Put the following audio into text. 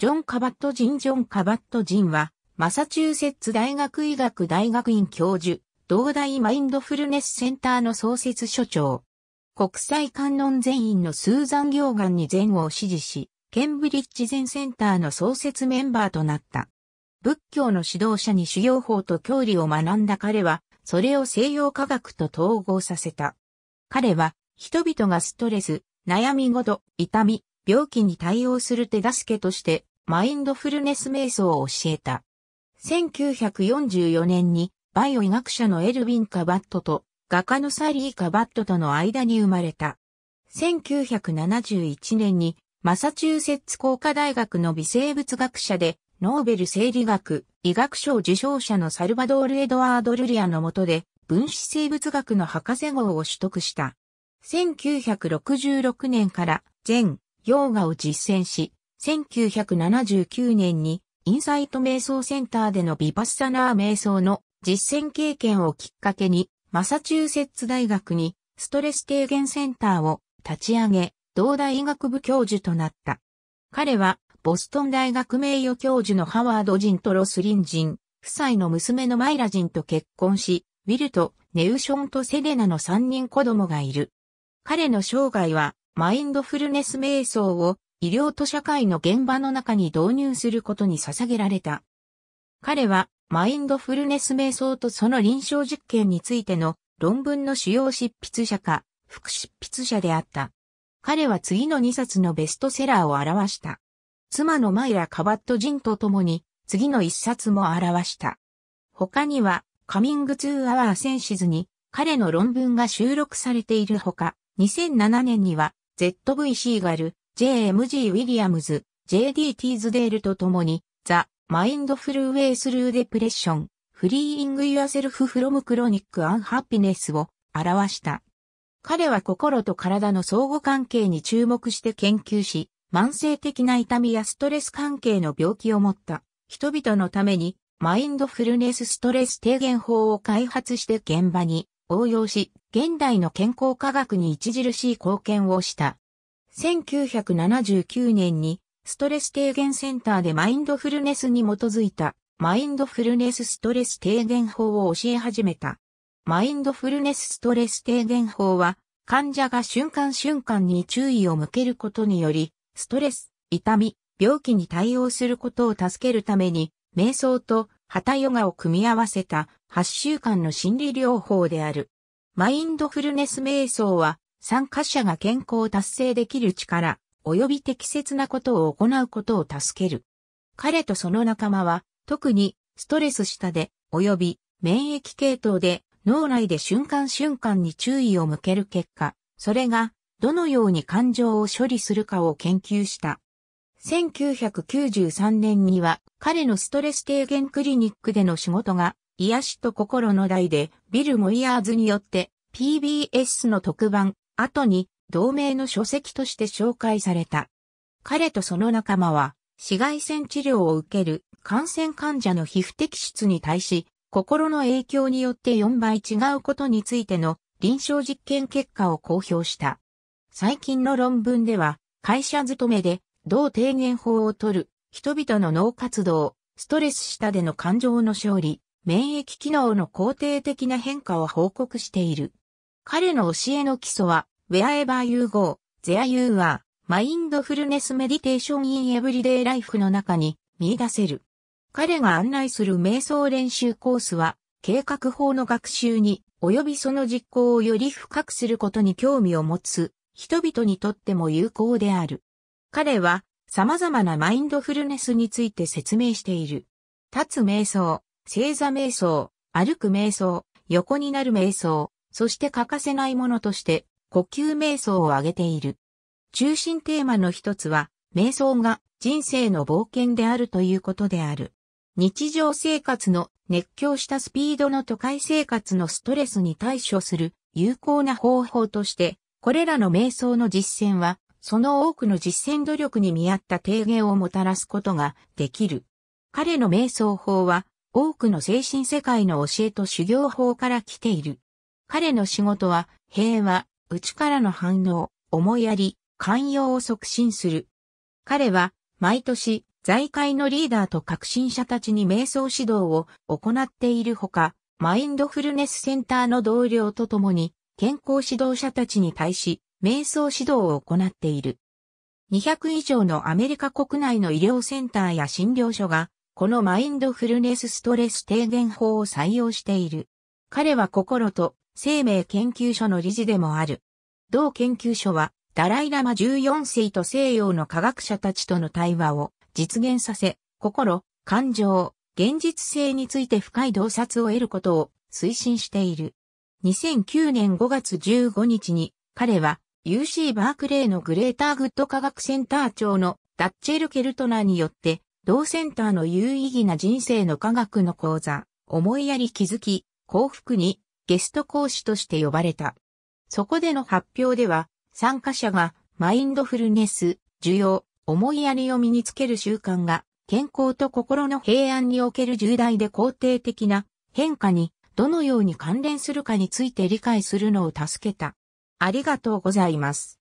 ジョン・カバット・ジン・ジョン・カバット・ジンは、マサチューセッツ大学医学大学院教授、同大マインドフルネスセンターの創設所長。国際観音全員のスーザン・ギョーガンに全を支持し、ケンブリッジ全センターの創設メンバーとなった。仏教の指導者に修行法と教理を学んだ彼は、それを西洋科学と統合させた。彼は、人々がストレス、悩み事、痛み、病気に対応する手助けとして、マインドフルネス瞑想を教えた。1944年にバイオ医学者のエルヴィン・カバットと画家のサリー・カバットとの間に生まれた。1971年にマサチューセッツ工科大学の微生物学者でノーベル生理学医学賞受賞者のサルバドール・エドワード・ルリアの下で分子生物学の博士号を取得した。1966年から全ヨーガを実践し、1979年にインサイト瞑想センターでのビパッサナー瞑想の実践経験をきっかけにマサチューセッツ大学にストレス低減センターを立ち上げ、同大学部教授となった。彼はボストン大学名誉教授のハワード人とロスリン人、夫妻の娘のマイラ人と結婚し、ウィルとネウションとセレナの3人子供がいる。彼の生涯はマインドフルネス瞑想を医療と社会の現場の中に導入することに捧げられた。彼は、マインドフルネス瞑想とその臨床実験についての論文の主要執筆者か、副執筆者であった。彼は次の2冊のベストセラーを表した。妻のマイラ・カバット・ジンと共に、次の1冊も表した。他には、カミング・ツー・アワー・センシズに、彼の論文が収録されているほか、2007年には、ZV シーガル、JMG ウィリアムズ、JD ティーズデールと共に、ザ・マインドフルウェイスルーデプレッション、フリーイング・ユアセルフ・フロム・クロニック・アン・ハッピネスを表した。彼は心と体の相互関係に注目して研究し、慢性的な痛みやストレス関係の病気を持った人々のために、マインドフルネスストレス低減法を開発して現場に応用し、現代の健康科学に著しい貢献をした。1979年にストレス低減センターでマインドフルネスに基づいたマインドフルネスストレス低減法を教え始めた。マインドフルネスストレス低減法は患者が瞬間瞬間に注意を向けることによりストレス、痛み、病気に対応することを助けるために瞑想とハタヨガを組み合わせた8週間の心理療法である。マインドフルネス瞑想は参加者が健康を達成できる力、及び適切なことを行うことを助ける。彼とその仲間は、特にストレス下で、及び免疫系統で脳内で瞬間瞬間に注意を向ける結果、それがどのように感情を処理するかを研究した。1993年には彼のストレス低減クリニックでの仕事が癒しと心の代でビル・モイヤーズによって PBS の特番後に同盟の書籍として紹介された。彼とその仲間は紫外線治療を受ける感染患者の皮膚摘出に対し、心の影響によって4倍違うことについての臨床実験結果を公表した。最近の論文では、会社勤めで、同提言法を取る、人々の脳活動、ストレス下での感情の勝利、免疫機能の肯定的な変化を報告している。彼の教えの基礎は、wherever you go, there you are, mindfulness meditation in everyday life の中に見出せる。彼が案内する瞑想練習コースは、計画法の学習に、及びその実行をより深くすることに興味を持つ、人々にとっても有効である。彼は、様々なマインドフルネスについて説明している。立つ瞑想、正座瞑想、歩く瞑想、横になる瞑想、そして欠かせないものとして呼吸瞑想を挙げている。中心テーマの一つは、瞑想が人生の冒険であるということである。日常生活の熱狂したスピードの都会生活のストレスに対処する有効な方法として、これらの瞑想の実践は、その多くの実践努力に見合った提言をもたらすことができる。彼の瞑想法は、多くの精神世界の教えと修行法から来ている。彼の仕事は、平和、内からの反応、思いやり、寛容を促進する。彼は、毎年、財界のリーダーと革新者たちに瞑想指導を行っているほか、マインドフルネスセンターの同僚と共に、健康指導者たちに対し、瞑想指導を行っている。200以上のアメリカ国内の医療センターや診療所が、このマインドフルネスストレス低減法を採用している。彼は心と生命研究所の理事でもある。同研究所は、ダライラマ14世と西洋の科学者たちとの対話を実現させ、心、感情、現実性について深い洞察を得ることを推進している。2009年5月15日に彼は UC バークレーのグレーターグッド科学センター長のダッチェル・ケルトナーによって同センターの有意義な人生の科学の講座、思いやり気づき、幸福にゲスト講師として呼ばれた。そこでの発表では、参加者がマインドフルネス、需要、思いやりを身につける習慣が、健康と心の平安における重大で肯定的な変化にどのように関連するかについて理解するのを助けた。ありがとうございます。